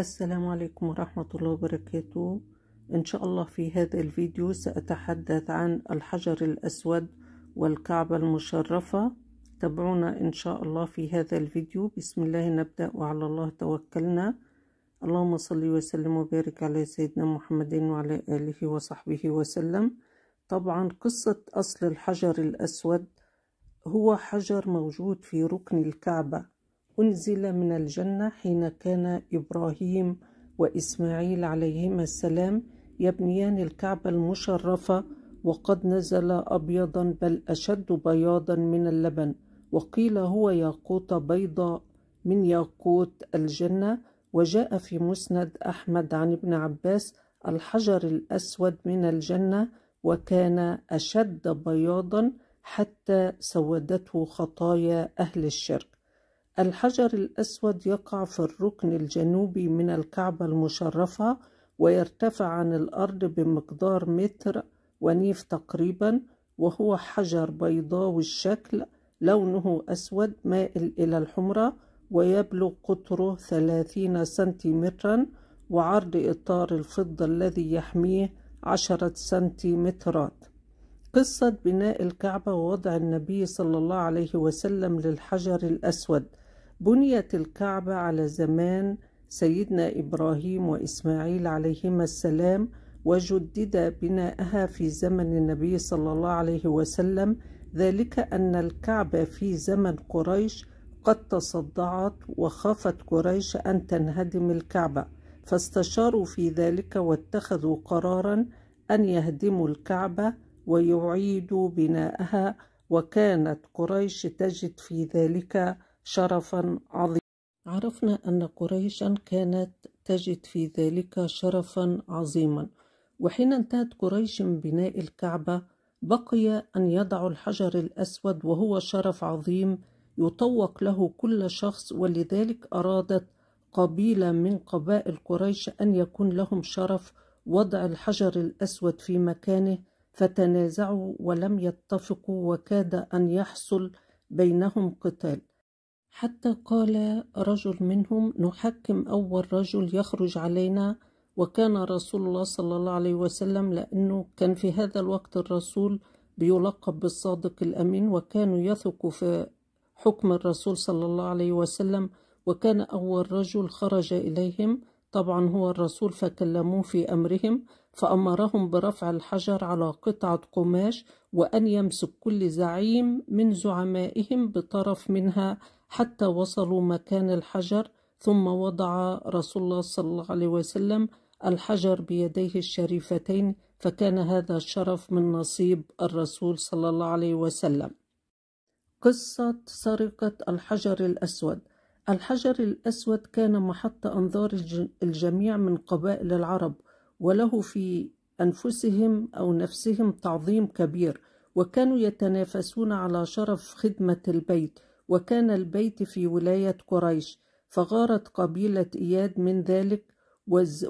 السلام عليكم ورحمة الله وبركاته إن شاء الله في هذا الفيديو سأتحدث عن الحجر الأسود والكعبة المشرفة تابعونا إن شاء الله في هذا الفيديو بسم الله نبدأ وعلى الله توكلنا اللهم صل وسلم وبارك على سيدنا محمد وعلى آله وصحبه وسلم طبعا قصة أصل الحجر الأسود هو حجر موجود في ركن الكعبة أنزل من الجنة حين كان إبراهيم وإسماعيل عليهما السلام يبنيان الكعبة المشرفة وقد نزل أبيضا بل أشد بياضا من اللبن وقيل هو ياقوت بيضاء من ياقوت الجنة وجاء في مسند أحمد عن ابن عباس الحجر الأسود من الجنة وكان أشد بياضا حتى سودته خطايا أهل الشرك الحجر الأسود يقع في الركن الجنوبي من الكعبة المشرفة ويرتفع عن الأرض بمقدار متر ونيف تقريبا وهو حجر بيضاوي الشكل لونه أسود مائل إلى الحمرة ويبلغ قطره ثلاثين سنتيمترا وعرض إطار الفضة الذي يحميه عشرة سنتيمترات قصة بناء الكعبة ووضع النبي صلى الله عليه وسلم للحجر الأسود بنيت الكعبة على زمان سيدنا إبراهيم وإسماعيل عليهما السلام وجدد بناءها في زمن النبي صلى الله عليه وسلم ذلك أن الكعبة في زمن قريش قد تصدعت وخافت قريش أن تنهدم الكعبة فاستشاروا في ذلك واتخذوا قرارا أن يهدموا الكعبة ويعيدوا بناءها وكانت قريش تجد في ذلك شرفا عظيما عرفنا أن قريشا كانت تجد في ذلك شرفا عظيما وحين انتهت قريش من بناء الكعبة بقي أن يضع الحجر الأسود وهو شرف عظيم يطوق له كل شخص ولذلك أرادت قبيلة من قبائل قريش أن يكون لهم شرف وضع الحجر الأسود في مكانه فتنازعوا ولم يتفقوا وكاد أن يحصل بينهم قتال حتى قال رجل منهم نحكم أول رجل يخرج علينا وكان رسول الله صلى الله عليه وسلم لأنه كان في هذا الوقت الرسول بيلقب بالصادق الأمين وكانوا يثقوا في حكم الرسول صلى الله عليه وسلم وكان أول رجل خرج إليهم طبعا هو الرسول فكلموه في أمرهم فأمرهم برفع الحجر على قطعة قماش وأن يمسك كل زعيم من زعمائهم بطرف منها حتى وصلوا مكان الحجر ثم وضع رسول الله صلى الله عليه وسلم الحجر بيديه الشريفتين فكان هذا الشرف من نصيب الرسول صلى الله عليه وسلم قصة سرقة الحجر الأسود الحجر الأسود كان محط أنظار الجميع من قبائل العرب وله في أنفسهم أو نفسهم تعظيم كبير وكانوا يتنافسون على شرف خدمة البيت وكان البيت في ولاية قريش فغارت قبيلة إياد من ذلك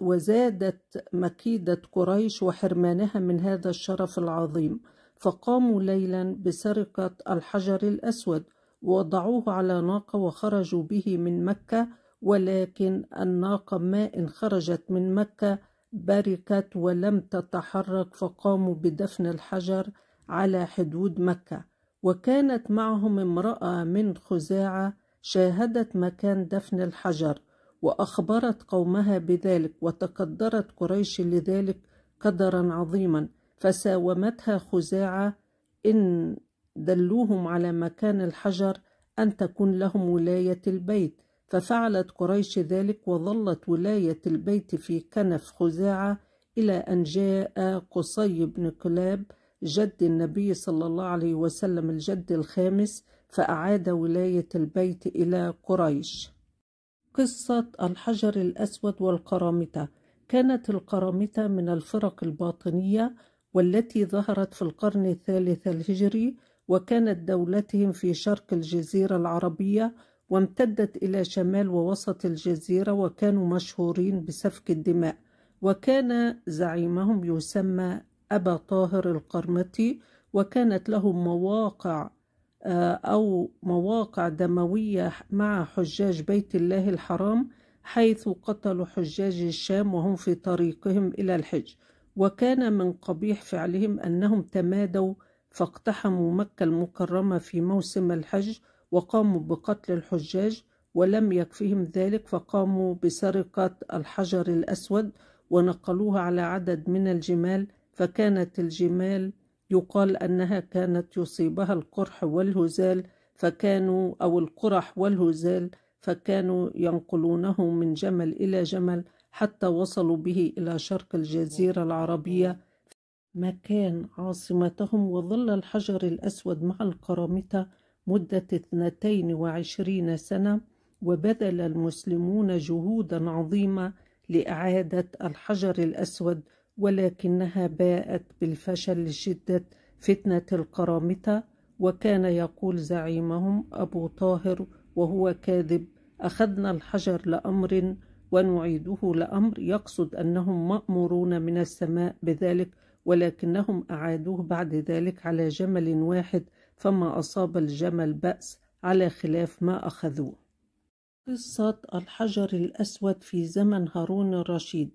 وزادت مكيدة قريش وحرمانها من هذا الشرف العظيم فقاموا ليلا بسرقة الحجر الأسود ووضعوه على ناقة وخرجوا به من مكة ولكن الناقة ما إن خرجت من مكة بركت ولم تتحرك فقاموا بدفن الحجر على حدود مكة وكانت معهم امرأة من خزاعة شاهدت مكان دفن الحجر وأخبرت قومها بذلك وتقدرت قريش لذلك قدرا عظيما فساومتها خزاعة إن دلوهم على مكان الحجر أن تكون لهم ولاية البيت ففعلت قريش ذلك وظلت ولاية البيت في كنف خزاعة إلى أن جاء قصي بن كلاب جد النبي صلى الله عليه وسلم الجد الخامس فأعاد ولاية البيت إلى قريش قصة الحجر الأسود والقرامطة كانت القرامطة من الفرق الباطنية والتي ظهرت في القرن الثالث الهجري وكانت دولتهم في شرق الجزيرة العربية وامتدت إلى شمال ووسط الجزيرة وكانوا مشهورين بسفك الدماء وكان زعيمهم يسمى أبا طاهر القرمطي وكانت لهم مواقع آه، أو مواقع دموية مع حجاج بيت الله الحرام حيث قتلوا حجاج الشام وهم في طريقهم إلى الحج وكان من قبيح فعلهم أنهم تمادوا فاقتحموا مكة المكرمة في موسم الحج وقاموا بقتل الحجاج ولم يكفهم ذلك فقاموا بسرقة الحجر الأسود ونقلوه على عدد من الجمال فكانت الجمال يقال أنها كانت يصيبها القرح والهزال فكانوا أو القرح والهزال فكانوا ينقلونه من جمل إلى جمل حتى وصلوا به إلى شرق الجزيرة العربية مكان عاصمتهم وظل الحجر الأسود مع القرامطة مدة 22 سنة وبذل المسلمون جهودا عظيمة لإعادة الحجر الأسود ولكنها باءت بالفشل لشدة فتنة القرامطة وكان يقول زعيمهم أبو طاهر وهو كاذب أخذنا الحجر لأمر ونعيده لأمر يقصد أنهم مأمورون من السماء بذلك ولكنهم أعادوه بعد ذلك على جمل واحد فما أصاب الجمل بأس على خلاف ما أخذوه قصة الحجر الأسود في زمن هارون الرشيد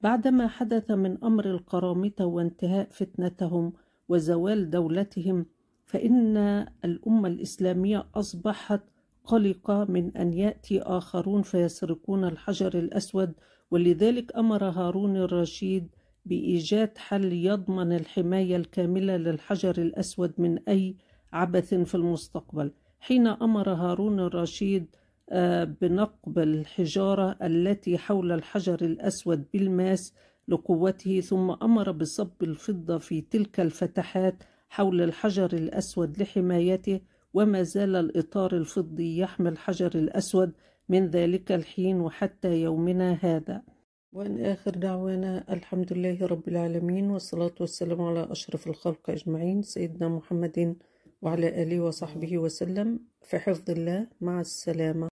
بعدما حدث من أمر القرامطة وانتهاء فتنتهم وزوال دولتهم فإن الأمة الإسلامية أصبحت قلقة من أن يأتي آخرون فيسرقون الحجر الأسود ولذلك أمر هارون الرشيد بإيجاد حل يضمن الحماية الكاملة للحجر الأسود من أي عبث في المستقبل حين امر هارون الرشيد آه، بنقب الحجاره التي حول الحجر الاسود بالماس لقوته ثم امر بصب الفضه في تلك الفتحات حول الحجر الاسود لحمايته وما زال الاطار الفضي يحمي الحجر الاسود من ذلك الحين وحتى يومنا هذا وإن آخر دعوانا الحمد لله رب العالمين والصلاة والسلام على أشرف الخلق أجمعين سيدنا محمد وعلى آله وصحبه وسلم في حفظ الله مع السلامة